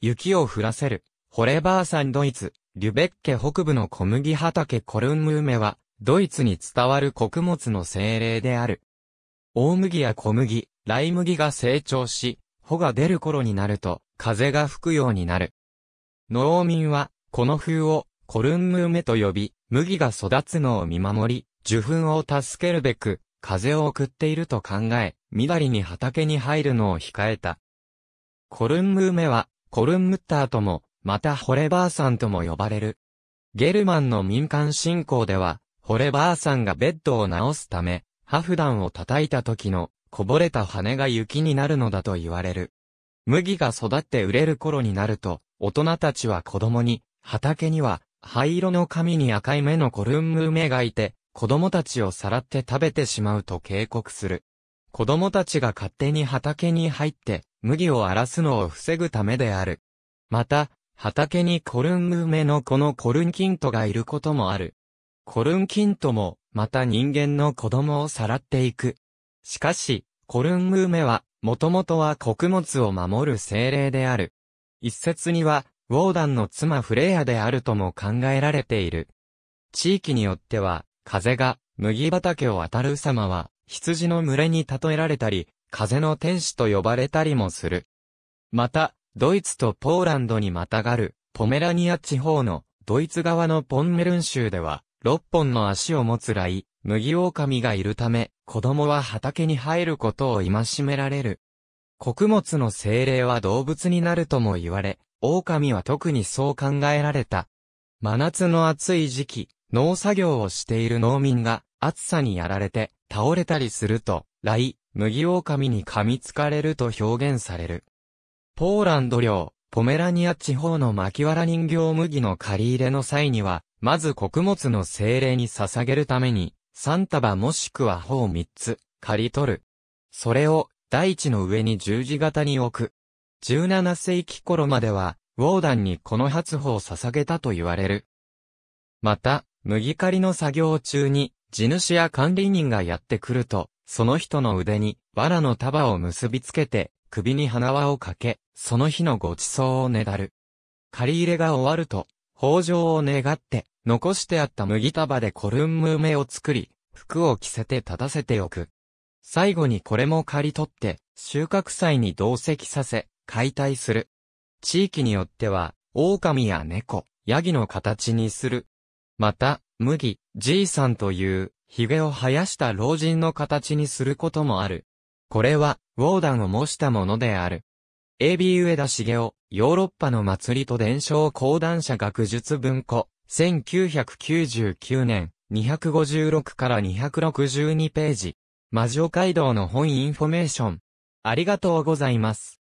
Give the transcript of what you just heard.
雪を降らせる。ホレバー山ドイツ、リュベッケ北部の小麦畑コルンムーメは、ドイツに伝わる穀物の精霊である。大麦や小麦、ライ麦が成長し、穂が出る頃になると、風が吹くようになる。農民は、この風を、コルンムーメと呼び、麦が育つのを見守り、受粉を助けるべく、風を送っていると考え、緑に畑に入るのを控えた。コルンムーメは、コルンムッターとも、またホレバーんとも呼ばれる。ゲルマンの民間信仰では、ホレバーんがベッドを治すため、ハフダンを叩いた時の、こぼれた羽が雪になるのだと言われる。麦が育って売れる頃になると、大人たちは子供に、畑には、灰色の髪に赤い目のコルンムーがいて、子供たちをさらって食べてしまうと警告する。子供たちが勝手に畑に入って、麦を荒らすのを防ぐためである。また、畑にコルン梅のこのコルンキントがいることもある。コルンキントも、また人間の子供をさらっていく。しかし、コルン梅は、もともとは穀物を守る精霊である。一説には、ウォーダンの妻フレアであるとも考えられている。地域によっては、風が、麦畑を当たる様は、羊の群れに例えられたり、風の天使と呼ばれたりもする。また、ドイツとポーランドにまたがる、ポメラニア地方の、ドイツ側のポンメルン州では、6本の足を持つ雷、麦狼がいるため、子供は畑に入ることを戒められる。穀物の精霊は動物になるとも言われ、狼は特にそう考えられた。真夏の暑い時期、農作業をしている農民が暑さにやられて倒れたりすると、雷、麦狼に噛みつかれると表現される。ポーランド領、ポメラニア地方の牧原人形麦の借り入れの際には、まず穀物の精霊に捧げるために、3束もしくは頬3つ、刈り取る。それを、大地の上に十字型に置く。17世紀頃までは、ウォーダンにこの発砲を捧げたと言われる。また、麦刈りの作業中に、地主や管理人がやってくると、その人の腕に、藁の束を結びつけて、首に花輪をかけ、その日のご馳走をねだる。借り入れが終わると、豊穣を願って、残してあった麦束でコルンム梅を作り、服を着せて立たせておく。最後にこれも刈り取って、収穫祭に同席させ、解体する。地域によっては、狼や猫、ヤギの形にする。また、麦、じいさんという、髭を生やした老人の形にすることもある。これは、ウォーダンを模したものである。AB 上田茂雄、ヨーロッパの祭りと伝承講談社学術文庫、1999年、256から262ページ。魔女街道の本インフォメーション。ありがとうございます。